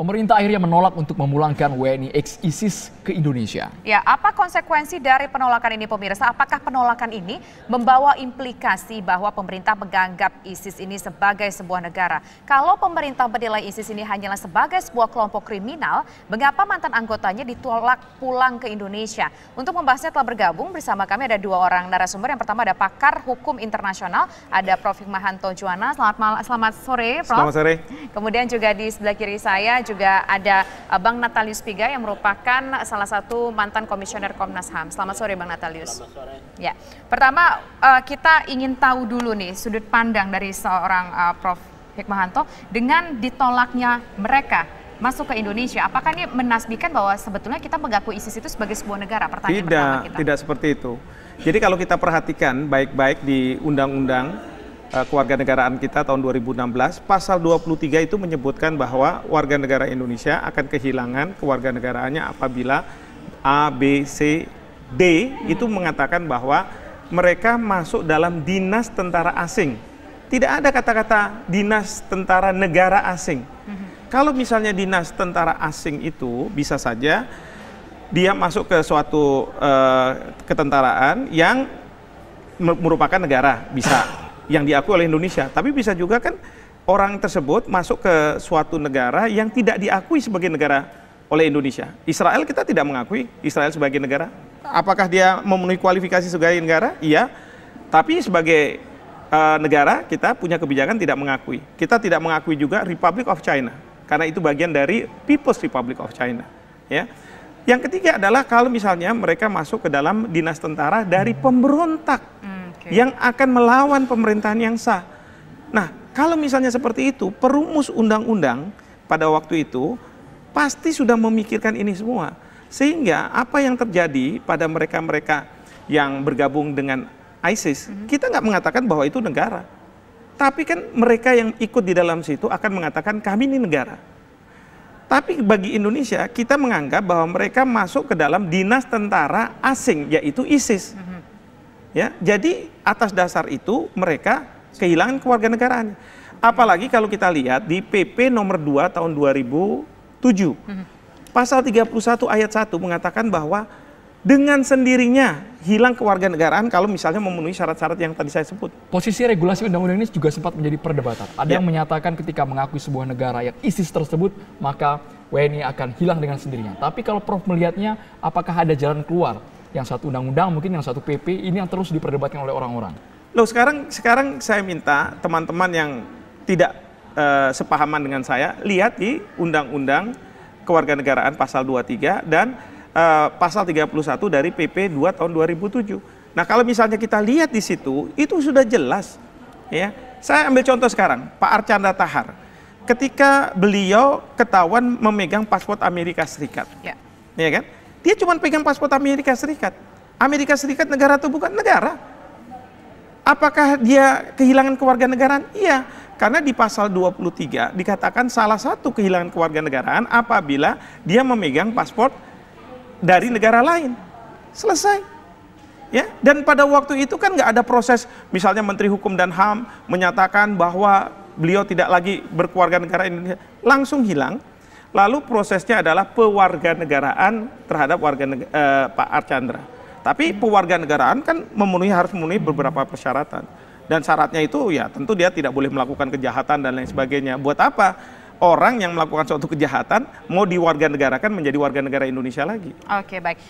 Pemerintah akhirnya menolak untuk memulangkan WNI ex-ISIS ke Indonesia. Ya, apa konsekuensi dari penolakan ini pemirsa? Apakah penolakan ini membawa implikasi bahwa pemerintah menganggap ISIS ini sebagai sebuah negara? Kalau pemerintah menilai ISIS ini hanyalah sebagai sebuah kelompok kriminal, mengapa mantan anggotanya ditolak pulang ke Indonesia? Untuk membahasnya telah bergabung bersama kami ada dua orang narasumber. Yang pertama ada pakar hukum internasional, ada Prof. Mahanto Juwana. Selamat, malam, selamat sore, Prof. Selamat sore. Kemudian juga di sebelah kiri saya juga ada eh, Bang Natalius Piga yang merupakan salah satu mantan komisioner Komnas HAM. Selamat sore Bang Natalius. Selamat sore. Ya. Pertama eh, kita ingin tahu dulu nih sudut pandang dari seorang eh, Prof Hikmahanto dengan ditolaknya mereka masuk ke Indonesia. Apakah ini menasbikan bahwa sebetulnya kita mengaku ISIS itu sebagai sebuah negara? Pertanyaan tidak, kita. tidak seperti itu. Jadi kalau kita perhatikan baik-baik di undang-undang Eh, kewarganegaraan kita tahun 2016 pasal 23 itu menyebutkan bahwa warga negara Indonesia akan kehilangan kewarganegaraannya apabila A B C D itu hmm. mengatakan bahwa mereka masuk dalam dinas tentara asing. Tidak ada kata-kata dinas tentara negara asing. Hmm. Kalau misalnya dinas tentara asing itu bisa saja dia masuk ke suatu uh, ketentaraan yang merupakan negara bisa yang diakui oleh Indonesia. Tapi bisa juga kan orang tersebut masuk ke suatu negara yang tidak diakui sebagai negara oleh Indonesia. Israel kita tidak mengakui Israel sebagai negara. Apakah dia memenuhi kualifikasi sebagai negara? Iya. Tapi sebagai uh, negara kita punya kebijakan tidak mengakui. Kita tidak mengakui juga Republic of China karena itu bagian dari People's Republic of China, ya. Yang ketiga adalah kalau misalnya mereka masuk ke dalam dinas tentara dari pemberontak. Hmm yang akan melawan pemerintahan yang sah. Nah, kalau misalnya seperti itu, perumus undang-undang pada waktu itu pasti sudah memikirkan ini semua. Sehingga apa yang terjadi pada mereka-mereka yang bergabung dengan ISIS, mhm. kita nggak mengatakan bahwa itu negara. Tapi kan mereka yang ikut di dalam situ akan mengatakan kami ini negara. Tapi bagi Indonesia, kita menganggap bahwa mereka masuk ke dalam dinas tentara asing, yaitu ISIS. Mm -hmm. Ya, jadi atas dasar itu mereka kehilangan kewarganegaraan. Apalagi kalau kita lihat di PP nomor 2 tahun 2007. Mm-hmm. Pasal 31 ayat 1 mengatakan bahwa dengan sendirinya hilang kewarganegaraan kalau misalnya memenuhi syarat-syarat yang tadi saya sebut. Posisi regulasi undang-undang ini juga sempat menjadi perdebatan. Ada ya. yang menyatakan ketika mengakui sebuah negara yang ISIS tersebut, maka WNI akan hilang dengan sendirinya. Tapi kalau Prof melihatnya, apakah ada jalan keluar yang satu undang-undang, mungkin yang satu PP, ini yang terus diperdebatkan oleh orang-orang. Loh, sekarang sekarang saya minta teman-teman yang tidak uh, sepahaman dengan saya, lihat di Undang-Undang Kewarganegaraan Pasal 23 dan uh, Pasal 31 dari PP 2 tahun 2007. Nah, kalau misalnya kita lihat di situ, itu sudah jelas. ya. Saya ambil contoh sekarang, Pak Archandra Tahar. Ketika beliau ketahuan memegang paspor Amerika Serikat. Ya. Ya kan? Dia cuma pegang paspor Amerika Serikat. Amerika Serikat negara atau bukan? Negara. Apakah dia kehilangan kewarganegaraan? Iya, karena di pasal 23 dikatakan salah satu kehilangan kewarganegaraan apabila dia memegang paspor dari negara lain. Selesai ya dan pada waktu itu kan nggak ada proses misalnya Menteri Hukum dan Ham menyatakan bahwa beliau tidak lagi berkeluarga negara Indonesia langsung hilang Lalu prosesnya adalah pewarganegaraan terhadap warga negara, eh, Pak Archandra. Tapi pewarganegaraan kan memenuhi harus memenuhi beberapa persyaratan. Dan syaratnya itu ya tentu dia tidak boleh melakukan kejahatan dan lain sebagainya. Buat apa? Orang yang melakukan suatu kejahatan mau diwarganegarakan menjadi warga negara Indonesia lagi. Oke, baik.